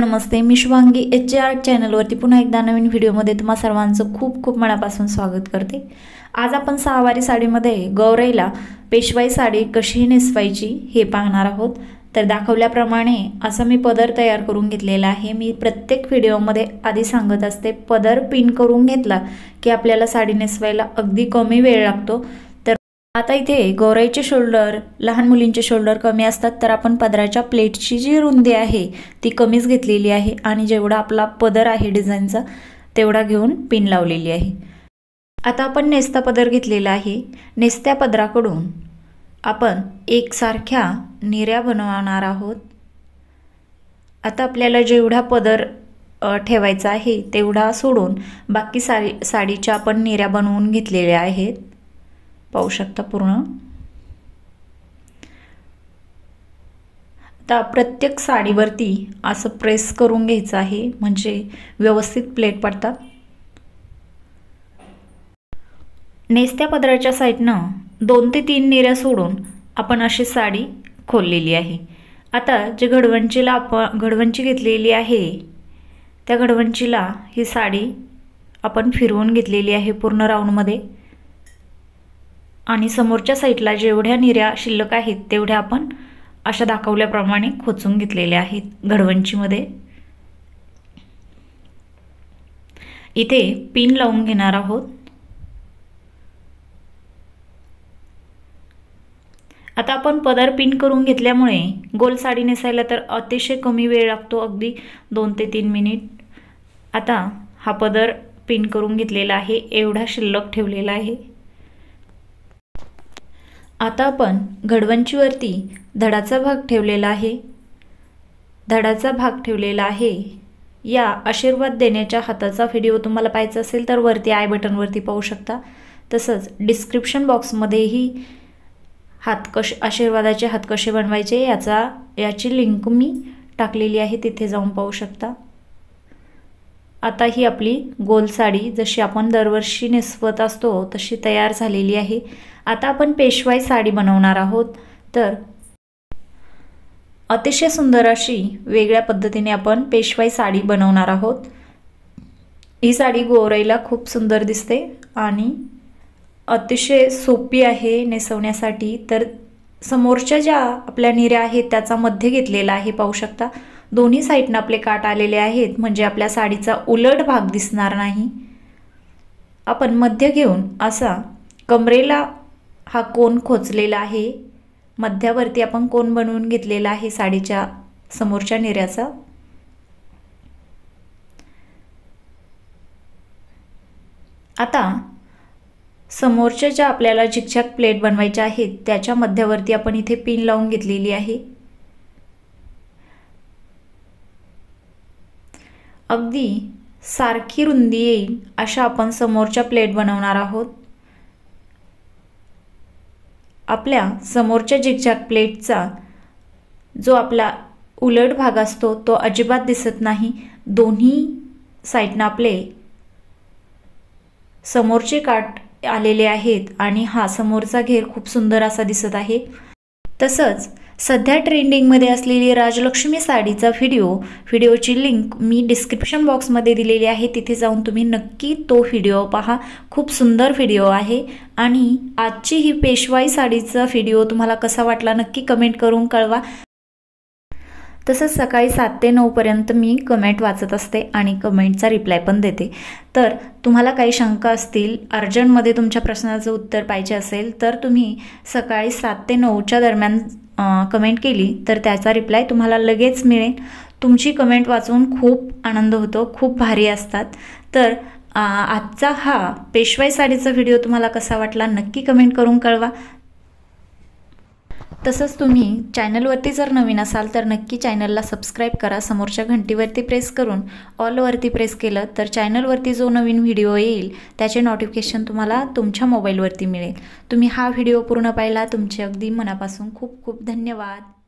नमस्ते मी Shubhangi H J R चॅनलवरती पुन्हा एकदा नवीन व्हिडिओमध्ये तुम्हा सर्वांचं खूप खूप मनापासून स्वागत करते आज आपण सहावारी साडीमध्ये गौरईला पेशवाई साडी कशी नेसवायची हे पाहणार आहोत तर दाखवल्याप्रमाणे असं मी पदर तयार करून घेतलेला आहे मी प्रत्येक व्हिडिओमध्ये आधी सांगत असते पदर पिन करून घेतला की आपल्याला साडी नेसवायला अगदी कमी वेळ लागतो आता इथे गोराईचे शोल्डर लहान मुलींचे शोल्डर कमी असतात तर आपण पदराच्या प्लेटची जी रुंदी आहे ती कमीच घेतलेली आहे आणि जेवढा आपला पदर आहे डिझाईनचा तेवढा घेऊन पिन लावलेली आहे आता आपण नेस्ता पदर घेतलेला आहे नेस्त्या पदराकडून आपण एकसारख्या निऱ्या बनवणार आहोत आता आपल्याला जेवढा पदर ठेवायचा आहे तेवढा सोडून बाकी साडी साडीच्या आपण निऱ्या बनवून घेतलेल्या आहेत पाहू शकता पूर्ण आता प्रत्येक साडीवरती असं प्रेस करून घ्यायचं आहे म्हणजे व्यवस्थित प्लेट पडतात नेस्त्या पदराच्या साईडनं दोन ते तीन निऱ्या सोडून आपण अशी साडी खोललेली आहे आता जे घडवंचीला आपण घडवंची घेतलेली आहे त्या घडवंचीला ही साडी आपण फिरवून घेतलेली आहे पूर्ण राऊंडमध्ये आणि समोरच्या साईडला जेवढ्या निऱ्या शिल्लक आहेत तेवढ्या आपण अशा दाखवल्याप्रमाणे खोचून घेतलेल्या आहेत घडवंचीमध्ये इथे पिन लावून घेणार आहोत आता आपण पदर पिन करून घेतल्यामुळे गोल साडी नेसायला तर अतिशय कमी वेळ लागतो अगदी दोन ते तीन मिनिट आता हा पदर पिन करून घेतलेला आहे एवढा शिल्लक ठेवलेला आहे आता आपण घडवंचीवरती धडाचा भाग ठेवलेला आहे धडाचा भाग ठेवलेला आहे या आशीर्वाद देण्याच्या हाताचा व्हिडिओ तुम्हाला पाहायचा असेल तर वरती आय बटनवरती पाहू शकता तसंच डिस्क्रिप्शन बॉक्समध्येही हात कश आशीर्वादाचे हात कसे बनवायचे याचा याची लिंक मी टाकलेली आहे तिथे जाऊन पाहू शकता आता ही आपली गोल साडी जशी आपण दरवर्षी नेसवत असतो तशी तयार झालेली आहे आता आपण पेशवाई साडी बनवणार आहोत तर अतिशय सुंदर अशी वेगळ्या पद्धतीने आपण पेशवाई साडी बनवणार आहोत ही साडी गोरईला खूप सुंदर दिसते आणि अतिशय सोपी आहे नेसवण्यासाठी तर समोरच्या ज्या आपल्या निऱ्या आहेत त्याचा मध्य घेतलेला आहे पाहू शकता दोन्ही साईडनं आपले काट आलेले आहेत म्हणजे आपल्या साडीचा उलट भाग दिसणार नाही आपण मध्य घेऊन असा कमरेला हा कोण खोचलेला आहे मध्यावरती आपण कोण बनवून घेतलेला आहे साडीच्या समोरच्या निर्याचा आता समोरच्या ज्या आपल्याला झिकझॅक प्लेट बनवायच्या आहेत त्याच्या मध्यावरती आपण इथे पिन लावून घेतलेली आहे अगदी सारखी रुंदी येईल अशा आपण समोरच्या प्लेट बनवणार आहोत आपल्या समोरच्या झिगझॅग प्लेटचा जो आपला उलट भाग असतो तो अजिबात दिसत नाही दोन्ही साईडनं आपले समोरचे काट आलेले आहेत आणि हा समोरचा घेर खूप सुंदर असा दिसत आहे तसंच सध्या ट्रेंडिंगमध्ये असलेली राजलक्ष्मी साडीचा व्हिडिओ व्हिडिओची लिंक मी डिस्क्रिप्शन बॉक्समध्ये दिलेली आहे तिथे जाऊन तुम्ही नक्की तो व्हिडिओ पहा खूप सुंदर व्हिडिओ आहे आणि आजची ही पेशवाई साडीचा व्हिडिओ तुम्हाला कसा वाटला नक्की कमेंट करून कळवा तसंच सकाळी सात ते नऊपर्यंत मी कमेंट वाचत असते आणि कमेंटचा रिप्लाय पण देते तर तुम्हाला काही शंका असतील अर्जंटमध्ये तुमच्या प्रश्नाचं उत्तर पाहिजे असेल तर तुम्ही सकाळी सात ते नऊच्या दरम्यान कमेंट केली तर त्याचा रिप्लाय तुम्हाला लगेच मिळेल तुमची कमेंट वाचून खूप आनंद होतो खूप भारी असतात तर आजचा हा पेशवाई साडीचा व्हिडिओ तुम्हाला कसा वाटला नक्की कमेंट करून कळवा तसंच तुम्ही चॅनलवरती जर नवीन असाल तर नक्की चॅनलला सबस्क्राईब करा समोरच्या घंटीवरती प्रेस करून ऑलवरती प्रेस केलं तर चॅनलवरती जो नवीन व्हिडिओ येईल त्याचे नोटिफिकेशन तुम्हाला तुमच्या मोबाईलवरती मिळेल तुम्ही हा व्हिडिओ पूर्ण पाहिला तुमचे अगदी मनापासून खूप खूप धन्यवाद